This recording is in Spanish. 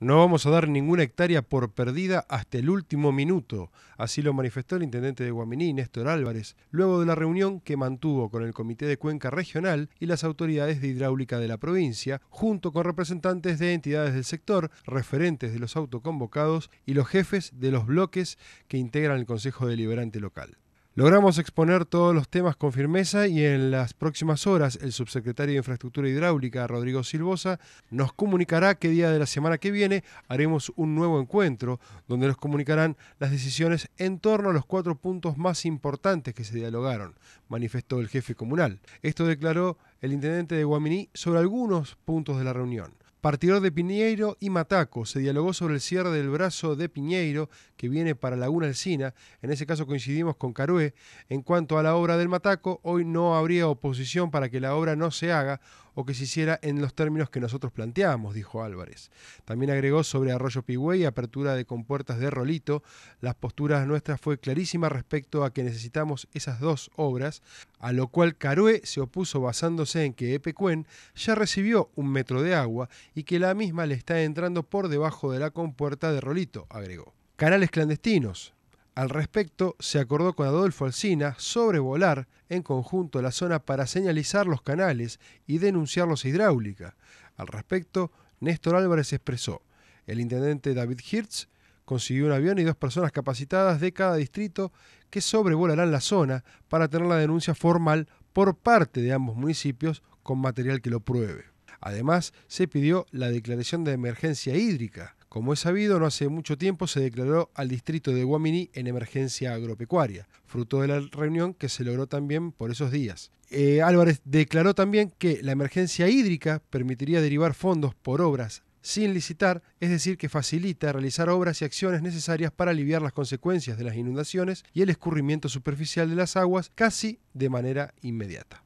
No vamos a dar ninguna hectárea por perdida hasta el último minuto, así lo manifestó el intendente de Guaminí, Néstor Álvarez, luego de la reunión que mantuvo con el Comité de Cuenca Regional y las autoridades de hidráulica de la provincia, junto con representantes de entidades del sector, referentes de los autoconvocados y los jefes de los bloques que integran el Consejo Deliberante local. Logramos exponer todos los temas con firmeza y en las próximas horas el subsecretario de Infraestructura Hidráulica, Rodrigo Silbosa, nos comunicará qué día de la semana que viene haremos un nuevo encuentro donde nos comunicarán las decisiones en torno a los cuatro puntos más importantes que se dialogaron, manifestó el jefe comunal. Esto declaró el intendente de Guaminí sobre algunos puntos de la reunión. Partidor de Piñeiro y Mataco. Se dialogó sobre el cierre del brazo de Piñeiro que viene para Laguna Alcina. En ese caso coincidimos con Carué. En cuanto a la obra del Mataco, hoy no habría oposición para que la obra no se haga o que se hiciera en los términos que nosotros planteábamos, dijo Álvarez. También agregó sobre Arroyo Pigüey, apertura de compuertas de Rolito, las posturas nuestras fue clarísima respecto a que necesitamos esas dos obras, a lo cual Carué se opuso basándose en que Epecuen ya recibió un metro de agua y que la misma le está entrando por debajo de la compuerta de Rolito, agregó. Canales clandestinos. Al respecto, se acordó con Adolfo Alsina sobrevolar en conjunto la zona para señalizar los canales y denunciarlos a hidráulica. Al respecto, Néstor Álvarez expresó, el intendente David Hirtz consiguió un avión y dos personas capacitadas de cada distrito que sobrevolarán la zona para tener la denuncia formal por parte de ambos municipios con material que lo pruebe. Además, se pidió la declaración de emergencia hídrica como es sabido, no hace mucho tiempo se declaró al distrito de Guamini en emergencia agropecuaria, fruto de la reunión que se logró también por esos días. Eh, Álvarez declaró también que la emergencia hídrica permitiría derivar fondos por obras sin licitar, es decir, que facilita realizar obras y acciones necesarias para aliviar las consecuencias de las inundaciones y el escurrimiento superficial de las aguas casi de manera inmediata.